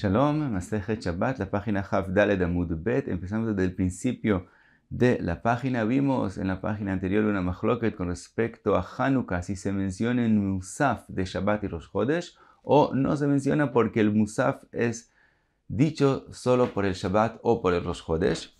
Shalom, Masejet Shabbat, la página Hafdaled Amud Bet. Empezamos desde el principio de la página. Vimos en la página anterior una machloket con respecto a Hanukkah, si se menciona en Musaf de Shabbat y Rosh Chodesh, o no se menciona porque el Musaf es dicho solo por el Shabbat o por el Rosh Chodesh.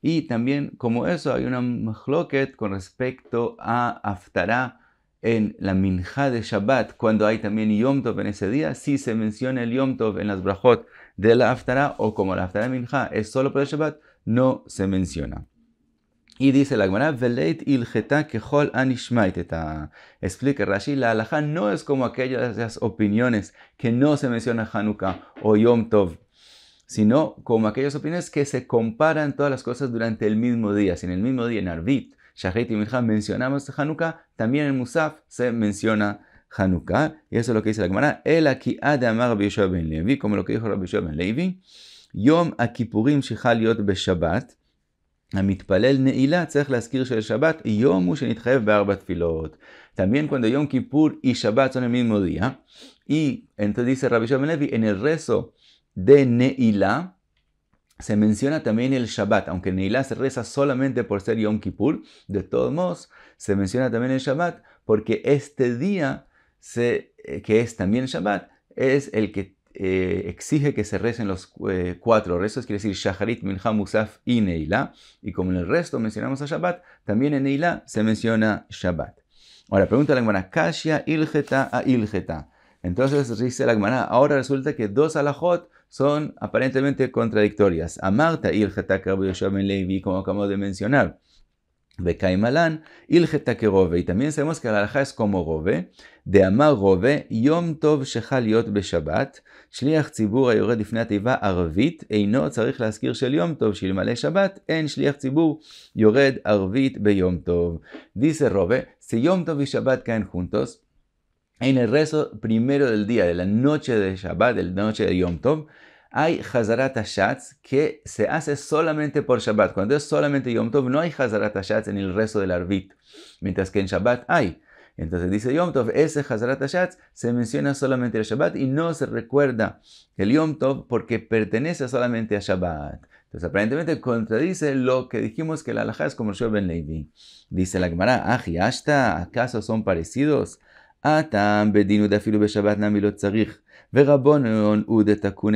Y también, como eso, hay una machloket con respecto a Aftarah en la Minjá de Shabbat, cuando hay también Yom Tov en ese día, si se menciona el Yom Tov en las brajot de la Aftará, o como la Aftará Minjá es solo para el Shabbat, no se menciona. Y dice la Gemara, Veleit ilgeta kehol anishmaiteta. Explica Rashi, la halajá no es como aquellas opiniones que no se menciona Hanukkah o Yom Tov, sino como aquellas opiniones que se comparan todas las cosas durante el mismo día. Si en el mismo día en Arvit Shahrit y Minja mencionamos Hanukkah, también en Musaf se menciona Hanukkah, y eso es lo que dice la Gemara, el aquí de amar Rabbi Yoshua ben Levi, como lo que dijo Rabbi Yoshua ben Levi, Yom Akipurim Shechal Yot Beshabbat, המתפלל נעילה צריך להזכיר שלשבת יום הוא שנתחייב בארבע תפילות. También cuando Yom Kippur y Shabbat son el mismo día, y entonces dice Rabbi Shimon Levi, en el rezo de Neilá, Se menciona también el Shabbat, aunque Neilá se reza solamente por ser Yom Kippur, de todos modos, se menciona también el Shabbat porque este día, eh, que es también Shabbat, es el que eh, exige que se recen los eh, cuatro rezos, quiere decir Shaharit, Milham, Musaf y Neilá. Y como en el resto mencionamos a Shabbat, también en Neilá se menciona Shabbat. Ahora pregunta la hermana Kashia Ilgeta a Ilgeta. Entonces dice la hermana, ahora resulta que dos alajot son aparentemente contradictorias. Amarta ben Levi, como acabamos de mencionar. Bekaimalan, que Y también sabemos que la alhaja es como Rove, de Amar Rove, Yom Tov Shechaliot Beshabbat, שליח ציבור היורד arvit, התיבה arvit. laskir צריך להזכיר של יום טוב, Shabbat. en shliach tzibur yored arvit be yom tov. Dice rove, si yom tov y Shabbat caen juntos, en el rezo primero del día, de la noche de Shabbat, de la noche de Yom Tov, hay Hazarat que se hace solamente por Shabbat. Cuando es solamente Yom Tov, no hay Hazarat en el resto del Arvit, mientras que en Shabbat hay. Entonces dice Yom Tov, ese Hazarat se menciona solamente el Shabbat y no se recuerda el Yom Tov porque pertenece solamente a Shabbat. Entonces aparentemente contradice lo que dijimos que la halajá es como el Ben Levi. Dice la Gemara, hasta ¿acaso son parecidos? Atam bedinu dafilu be Shabbat nami Dice הוא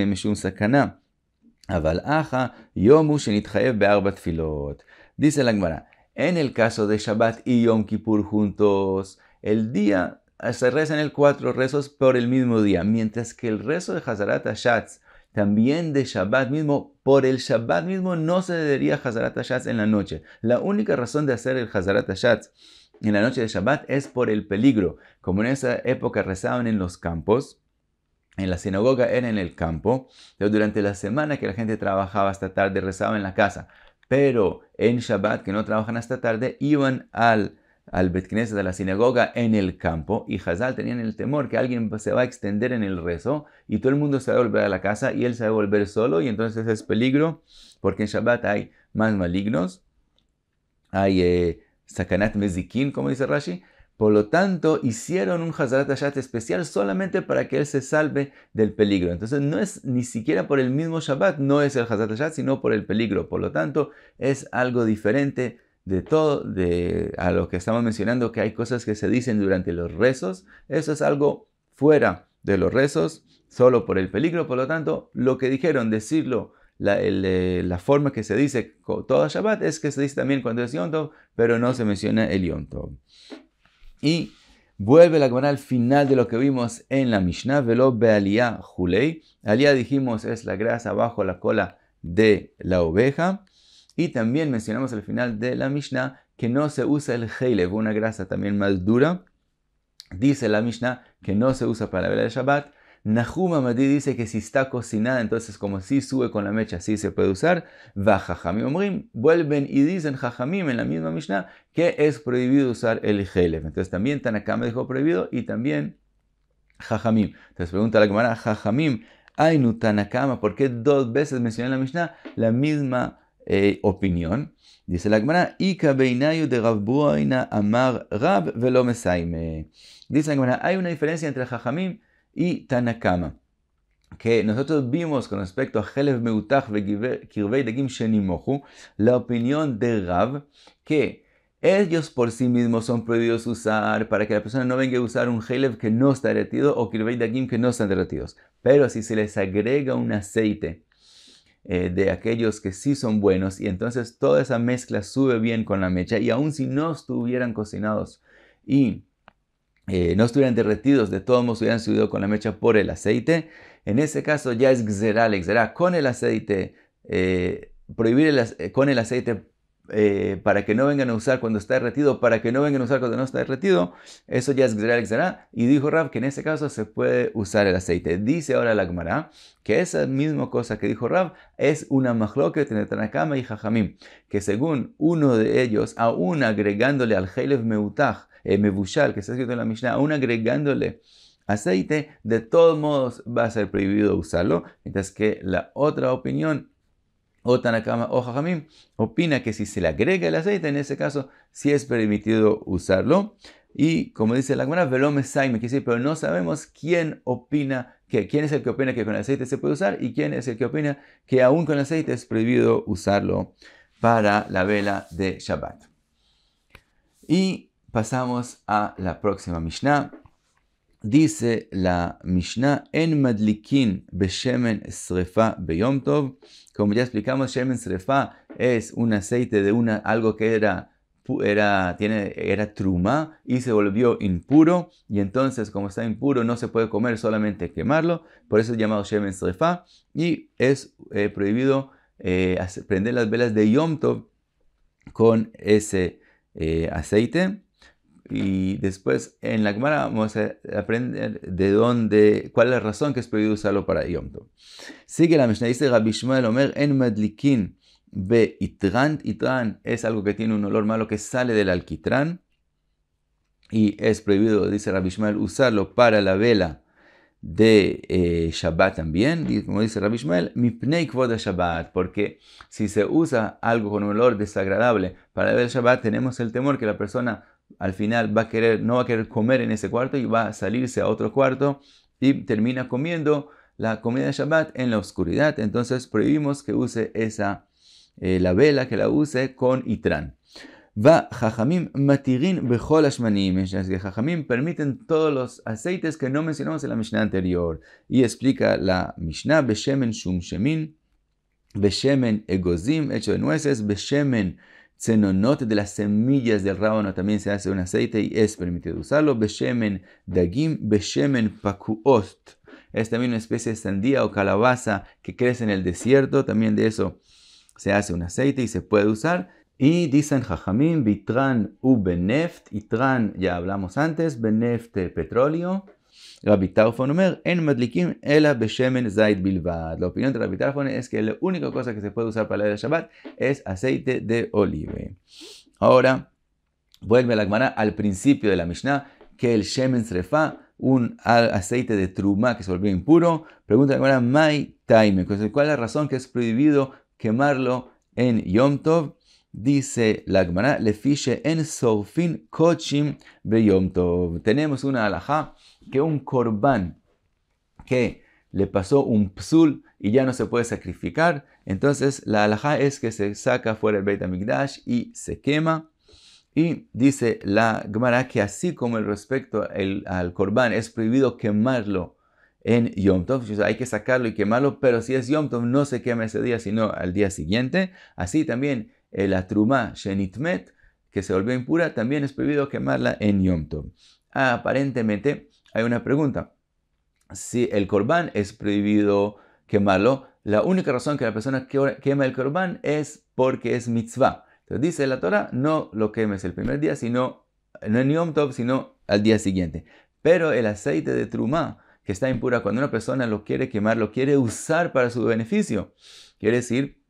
en el caso de Shabbat y Yom Kippur juntos el día se rezan el cuatro rezos por el mismo día, mientras que el rezo de Hazarat Hashatz, también de Shabbat mismo, por el Shabbat mismo no se debería Hazarat Hashatz en la noche. La única razón de hacer el Hazarat Hashatz en la noche de Shabbat es por el peligro. Como en esa época rezaban en los campos, en la sinagoga era en el campo, durante la semana que la gente trabajaba hasta tarde, rezaba en la casa, pero en Shabbat, que no trabajan hasta tarde, iban al, al de a la sinagoga, en el campo, y Hazal tenían el temor que alguien se va a extender en el rezo, y todo el mundo se va a volver a la casa, y él se va a volver solo, y entonces es peligro, porque en Shabbat hay más malignos, hay eh, Sakanat Mezikin, como dice Rashi, por lo tanto, hicieron un Hazrat especial solamente para que él se salve del peligro. Entonces, no es ni siquiera por el mismo Shabbat, no es el Hazrat sino por el peligro. Por lo tanto, es algo diferente de todo, de, a lo que estamos mencionando, que hay cosas que se dicen durante los rezos. Eso es algo fuera de los rezos, solo por el peligro. Por lo tanto, lo que dijeron, decirlo la, eh, forma que se dice todo Shabbat es que se dice también cuando es Yom Tov, pero no se menciona el Yom Tov. Y vuelve la Gemara al final de lo que vimos en la Mishnah, velo bealiyah julei. Aliyah dijimos es la grasa bajo la cola de la oveja. Y también mencionamos al final de la Mishnah que no se usa el heilev, una grasa también más dura. Dice la Mishnah que no se usa para la vela de Shabbat, Nahum Amadi dice que si está cocinada, entonces como si sube con la mecha, sí se puede usar. Va Jajamim Vuelven y dicen Jajamim en la misma Mishnah que es prohibido usar el Helef. Entonces también Tanakam dejó prohibido y también Jajamim. Entonces pregunta la Gemara, Jajamim, Ainu Tanakama, ¿por qué dos veces mencioné en la Mishnah la misma eh, opinión? Dice la Gemara, Ika Beinayu de Rabbuaina Amar Rab Velo Dice la Gemara, hay una diferencia entre Jajamim y Tanakama, que nosotros vimos con respecto a Helev y Kirvei Dagim Shenimohu, la opinión de Rav, que ellos por sí mismos son prohibidos usar para que la persona no venga a usar un Helev que no está derretido o Kirvei Dagim que no están derretidos. Pero si se les agrega un aceite eh, de aquellos que sí son buenos y entonces toda esa mezcla sube bien con la mecha y aun si no estuvieran cocinados y eh, no estuvieran derretidos, de todos modos hubieran subido con la mecha por el aceite. En ese caso ya es xerá, con el aceite, eh, prohibir eh, con el aceite eh, para que no vengan a usar cuando está derretido, para que no vengan a usar cuando no está derretido, eso ya es Gzeral Y dijo Rab que en ese caso se puede usar el aceite. Dice ahora la Gemara que esa misma cosa que dijo Rab es una que tiene Tanakama y Jajamim, que según uno de ellos, aún agregándole al Heilev Meutach, eh, que está escrito en la Mishnah, aún agregándole aceite, de todos modos va a ser prohibido usarlo, mientras que la otra opinión o Tanakama o Jajamim opina que si se le agrega el aceite, en ese caso sí es permitido usarlo. Y como dice la Gemara, velome saime, que sí, pero no sabemos quién opina que, quién es el que opina que con aceite se puede usar y quién es el que opina que aún con aceite es prohibido usarlo para la vela de Shabbat. Y pasamos a la próxima Mishnah, Dice la Mishnah en Madlikin Beshemen Srefa Beyom Tov. Como ya explicamos, Shemen Srefa es un aceite de una, algo que era era, tiene, truma y se volvió impuro. Y entonces, como está impuro, no se puede comer, solamente quemarlo. Por eso es llamado Shemen Srefa. Y es eh, prohibido eh, prender las velas de Yom Tov con ese eh, aceite. Y después en la Gemara vamos a aprender de dónde, cuál es la razón que es prohibido usarlo para Yom Tov. Sigue la Mishnah, dice Rabbi Shmuel Omer en Madlikin ve itran. Itran es algo que tiene un olor malo que sale del alquitrán y es prohibido, dice Rabbi Shmuel, usarlo para la vela de eh, Shabbat también, como dice Rabbi Shmuel, mipnei kvod Shabbat, porque si se usa algo con un olor desagradable para la vela Shabbat, tenemos el temor que la persona al final va a querer, no va a querer comer en ese cuarto y va a salirse a otro cuarto y termina comiendo la comida de Shabbat en la oscuridad. Entonces prohibimos que use esa, eh, la vela que la use con itrán. Va Jajamim Matirin bejolashmanim, Jajamim permiten todos los aceites que no mencionamos en la Mishnah anterior. Y explica la Mishnah Beshemen Shum Beshemen Egozim, hecho de nueces, Beshemen cenonot, de las semillas del rábano también se hace un aceite y es permitido usarlo. Beshemen dagim, beshemen pakuost. Es también una especie de sandía o calabaza que crece en el desierto. También de eso se hace un aceite y se puede usar. Y dicen jajamin bitran u beneft. Itran ya hablamos antes, beneft petróleo en La opinión de la Tarfon es que la única cosa que se puede usar para la Shabbat es aceite de olive. Ahora, vuelve la Gemara al principio de la Mishnah, que el shemen srefa, un aceite de truma que se volvió impuro, pregunta la Gemara, my time, ¿cuál es la razón que es prohibido quemarlo en Yom Tov? Dice la Gemara, le fiche en sorfin kochim be Tov. Tenemos una halajá que un corbán que le pasó un psul y ya no se puede sacrificar, entonces la alhaja es que se saca fuera el Beit HaMikdash y se quema. Y dice la Gemara que así como el respecto al corbán es prohibido quemarlo en Yom Tov, hay que sacarlo y quemarlo, pero si es Yom Tov no se quema ese día, sino al día siguiente. Así también el eh, atrumá shenitmet, que se volvió impura, también es prohibido quemarla en Yom Tov. Aparentemente, hay una pregunta. Si el corbán es prohibido quemarlo, la única razón que la persona quema el corbán es porque es mitzvah. Entonces dice la Torah, no lo quemes el primer día, sino, no en Yom Tov, sino al día siguiente. Pero el aceite de Trumá, que está impura, cuando una persona lo quiere quemar, lo quiere usar para su beneficio. Quiere decir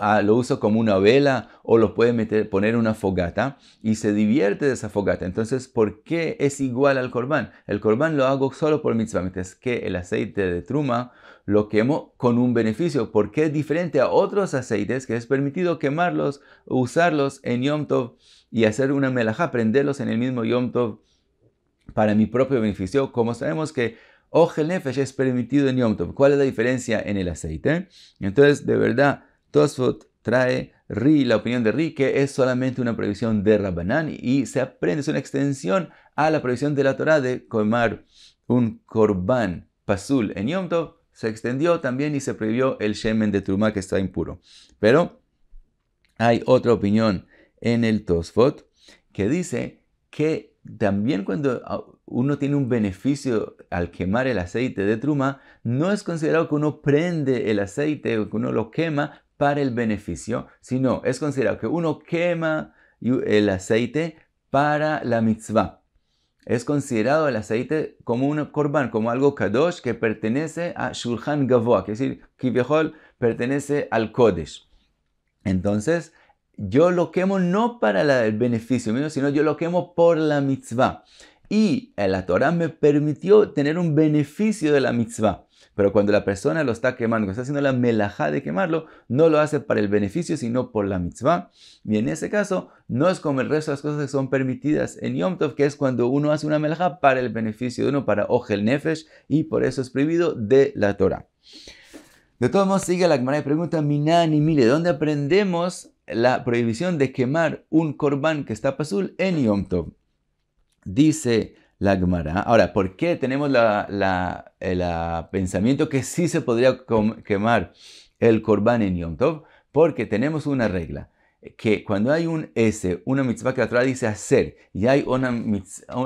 Ah, lo, uso como una vela o lo puede meter, poner en una fogata y se divierte de esa fogata. Entonces, ¿por qué es igual al corbán? El corbán lo hago solo por mitzvah, es que el aceite de truma lo quemo con un beneficio, ¿Por qué es diferente a otros aceites que es permitido quemarlos, usarlos en Yom Tov y hacer una melajá, prenderlos en el mismo Yom Tov para mi propio beneficio, como sabemos que Ojel oh, Nefesh es permitido en Yom Tov. ¿Cuál es la diferencia en el aceite? Entonces, de verdad, Tosfot trae Ri, la opinión de Ri, que es solamente una prohibición de Rabbanán y se aprende, es una extensión a la prohibición de la Torah de quemar un korban pasul en Yom Tov. Se extendió también y se prohibió el shemen de truma que está impuro. Pero hay otra opinión en el Tosfot que dice que también cuando uno tiene un beneficio al quemar el aceite de truma, no es considerado que uno prende el aceite o que uno lo quema para el beneficio, sino es considerado que uno quema el aceite para la mitzvah. Es considerado el aceite como un korban, como algo kadosh que pertenece a Shulchan Gavoa, que es decir, Kivehol pertenece al Kodesh. Entonces, yo lo quemo no para el beneficio sino yo lo quemo por la mitzvah. Y eh, la Torah me permitió tener un beneficio de la mitzvah. Pero cuando la persona lo está quemando, está haciendo la melajá de quemarlo, no lo hace para el beneficio, sino por la mitzvah. Y en ese caso, no es como el resto de las cosas que son permitidas en Yom Tov, que es cuando uno hace una melajá para el beneficio de uno, para Ogel Nefesh, y por eso es prohibido de la Torah. De todos modos, sigue la Gemara y pregunta, Minani, mire, ¿dónde aprendemos la prohibición de quemar un corbán que está pasul en Yom Tov? Dice la Ahora, ¿por qué tenemos la, el eh, pensamiento que sí se podría quemar el Corban en Yom Tov? Porque tenemos una regla, eh, que cuando hay un S, una mitzvah que la dice hacer, y hay una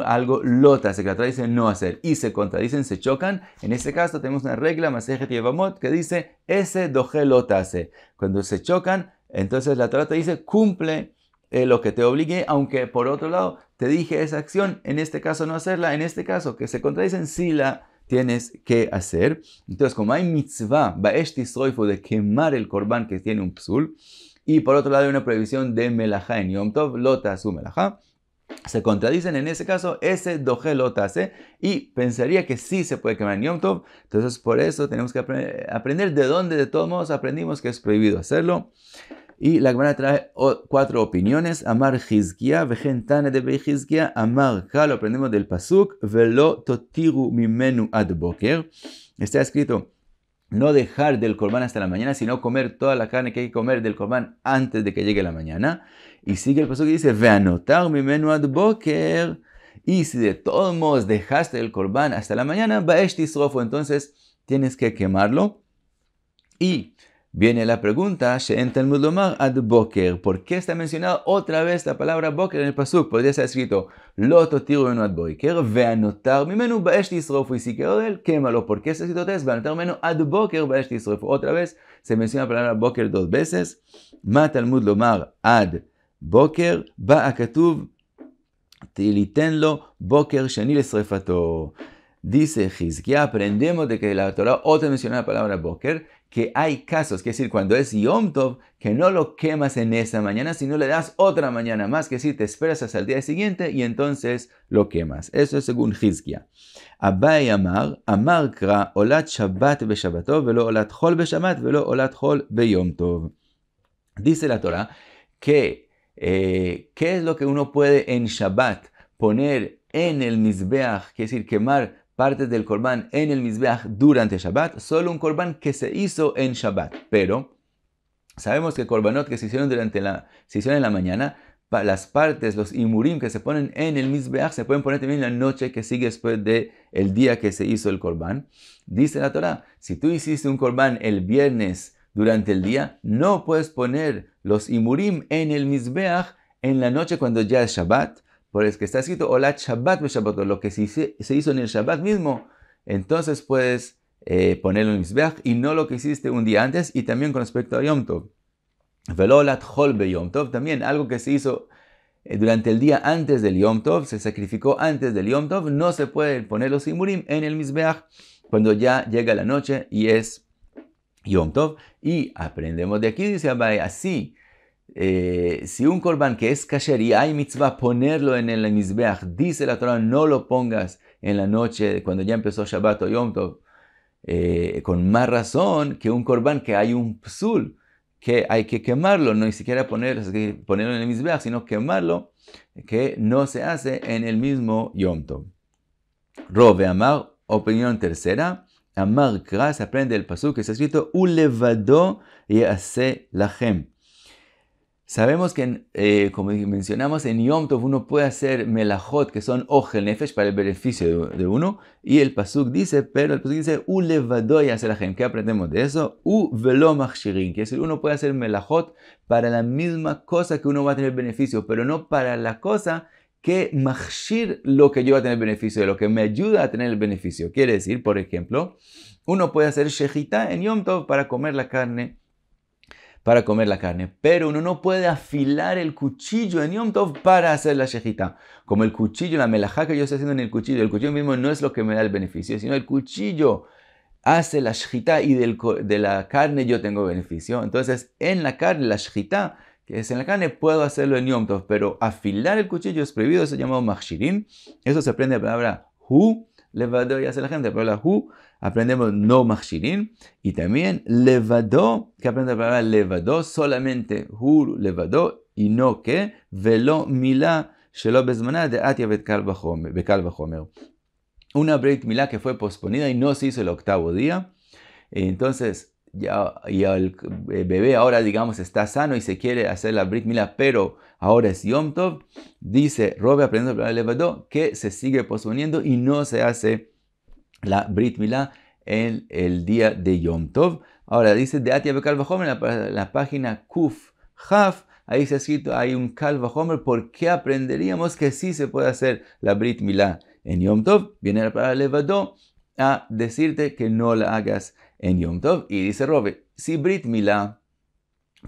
algo lota, que la dice no hacer, y se contradicen, se chocan, en este caso tenemos una regla, Masejet Yevamot, que dice S doje lotase. Cuando se chocan, entonces la trata te dice cumple eh, lo que te obligue, aunque por otro lado te dije esa acción, en este caso no hacerla, en este caso que se contradicen, sí la tienes que hacer. Entonces, como hay mitzvah, baesh tisroifu, de quemar el corbán que tiene un psul, y por otro lado hay una prohibición de melajá en Yom Tov, lota su melajá, se contradicen en ese caso, ese doje lota y pensaría que sí se puede quemar en Yom Tov. Entonces, por eso tenemos que aprender de dónde, de todos modos, aprendimos que es prohibido hacerlo. Y la Gemara trae cuatro opiniones. Amar Hizkia, Vejentane de Bejizkia, Amar Ka, lo aprendemos del Pasuk, Velo Totiru Mimenu Ad Boker. Está escrito, no dejar del corban hasta la mañana, sino comer toda la carne que hay que comer del corban antes de que llegue la mañana. Y sigue el pasuk que dice, ve anotar mi menú ad boker. Y si de todos modos dejaste el corban hasta la mañana, este tisrofo, entonces tienes que quemarlo. Y Viene la pregunta, ad boker. ¿Por qué está mencionada otra vez la palabra boker en el pasuk? Podría estar escrito, loto tiro en ad boker, notar mimenu baesh este tisrofu. Y si quedó de él, quémalo. ¿Por qué está escrito tres? anotar menú, ad boker baesh este tisrofu. Otra vez se menciona la palabra boker dos veces. Mata al lomar ad boker, ba akatuv, tilitenlo boker shenil esrefato. Dice Hizkia, aprendemos de que la Torah otra menciona la palabra boker que hay casos, que es decir, cuando es Yom Tov, que no lo quemas en esa mañana, sino le das otra mañana más, que decir, te esperas hasta el día siguiente y entonces lo quemas. Eso es según Hizkia. Amar, Amar Olat Shabbat velo Olat velo Olat Tov. Dice la Torah que, eh, ¿qué es lo que uno puede en Shabbat poner en el Mizbeach, que es decir, quemar partes del corbán en el Mizbeach durante Shabbat, solo un corbán que se hizo en Shabbat. Pero sabemos que corbanot que se hicieron, durante la, se en la mañana, las partes, los imurim que se ponen en el Mizbeach se pueden poner también en la noche que sigue después del el día que se hizo el corbán. Dice la Torah, si tú hiciste un corbán el viernes durante el día, no puedes poner los imurim en el Mizbeach en la noche cuando ya es Shabbat, por el que está escrito Olat Shabbat lo que se hizo en el Shabbat mismo, entonces puedes eh, ponerlo en Mizbeach y no lo que hiciste un día antes y también con respecto a Yom Tov. Velolat Holbe Yom Tov, también algo que se hizo eh, durante el día antes del Yom Tov, se sacrificó antes del Yom Tov, no se puede ponerlo sin simurim en el Mizbeach cuando ya llega la noche y es Yom Tov. Y aprendemos de aquí, dice Abai, así eh, si un corban que es kasher y hay mitzvah ponerlo en el mizbeach, dice la Torah, no lo pongas en la noche cuando ya empezó Shabbat o Yom Tov, eh, con más razón que un corban que hay un psul, que hay que quemarlo, no ni siquiera ponerlo, ponerlo en el mizbeach, sino quemarlo, que no se hace en el mismo Yom Tov. Robe Amar, opinión tercera. Amar Kras aprende el pasú que se está escrito, Ulevado y hace la gente Sabemos que, eh, como mencionamos, en Yom Tov uno puede hacer melajot, que son ojel nefesh, para el beneficio de, uno. Y el pasuk dice, pero el pasuk dice, u levadoy hacer ¿Qué aprendemos de eso? U velo que es decir, uno puede hacer melajot para la misma cosa que uno va a tener beneficio, pero no para la cosa que machshir lo que yo va a tener beneficio, lo que me ayuda a tener el beneficio. Quiere decir, por ejemplo, uno puede hacer shejita en Yom Tov para comer la carne para comer la carne. Pero uno no puede afilar el cuchillo en Yom Tov para hacer la shejita. Como el cuchillo, la melajá que yo estoy haciendo en el cuchillo, el cuchillo mismo no es lo que me da el beneficio, sino el cuchillo hace la shejita y de la carne yo tengo beneficio. Entonces, en la carne, la shejita, que es en la carne, puedo hacerlo en Yom Tov, pero afilar el cuchillo es prohibido, eso es llamado Eso se aprende la palabra hu, levado y hace la gente, la hu aprendemos no machirin y también levado, que aprende la palabra levado, solamente hur levado y no que velo milá shelo bezmana, de atia bekal bachomer. Una brit mila que fue posponida y no se hizo el octavo día. Entonces, ya, el bebé ahora, digamos, está sano y se quiere hacer la brit mila, pero ahora es Yom Tov. Dice Robe aprendiendo la palabra levado que se sigue posponiendo y no se hace la Brit Milá en el día de Yom Tov. Ahora dice de Atia en la página Kuf Haf, ahí se ha escrito, hay un Calva Homer ¿por qué aprenderíamos que sí se puede hacer la Brit Milá en Yom Tov? Viene la palabra Levadó a decirte que no la hagas en Yom Tov. Y dice Robe, si Brit Milá,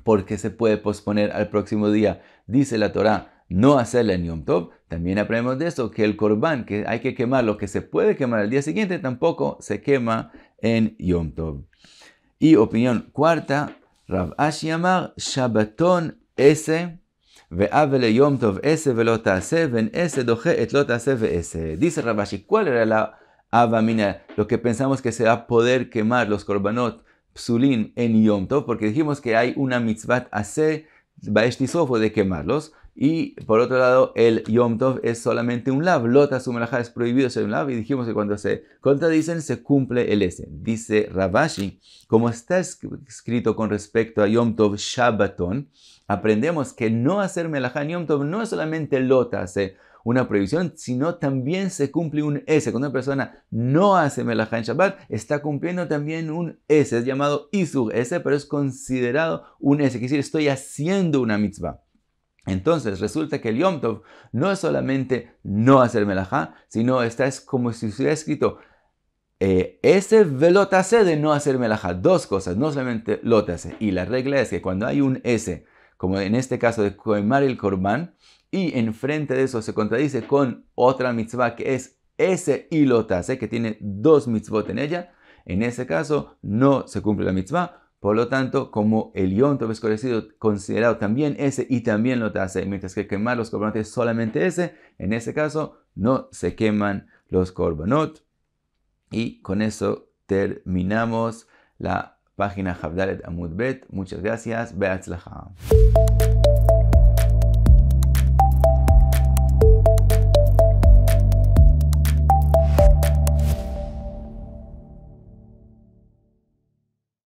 porque se puede posponer al próximo día, dice la Torá no hacerla en Yom Tov. También aprendemos de esto que el corbán, que hay que quemar lo que se puede quemar al día siguiente, tampoco se quema en Yom Tov. Y opinión cuarta, Rav Ashi Amar, Shabbaton ese, ve'avele Yom Tov ese ven ese et ese. Dice Rav Ashi, ¿cuál era la avamina? Lo que pensamos que se va a poder quemar los corbanot psulin en Yom Tov, porque dijimos que hay una mitzvah hace, baeshtisofo de quemarlos. Y por otro lado, el Yom Tov es solamente un lav. Lota melaja es prohibido ser un lav. Y dijimos que cuando se contradicen, se cumple el S. Dice Rabashi, como está escrito con respecto a Yom Tov Shabbaton, aprendemos que no hacer melajá en Yom Tov no es solamente Lota hace una prohibición, sino también se cumple un S. Cuando una persona no hace melajá en Shabbat, está cumpliendo también un S. Es llamado Isur S, pero es considerado un S. Es decir, estoy haciendo una mitzvah. Entonces resulta que el Yom Tov no es solamente no hacer melajá, sino está es como si hubiera escrito eh, ese velotase de no hacer melajá. Dos cosas, no solamente lotase. Y la regla es que cuando hay un S, como en este caso de Koimar el Korban, y enfrente de eso se contradice con otra mitzvah que es S y lotase, que tiene dos mitzvot en ella, en ese caso no se cumple la mitzvah por lo tanto, como el ion es considerado también ese y también lo hace, mientras que quemar los corbonotes solamente ese, en ese caso no se queman los corbonotes. Y con eso terminamos la página Habdalet Amudbet. Muchas gracias. Beatzlaha.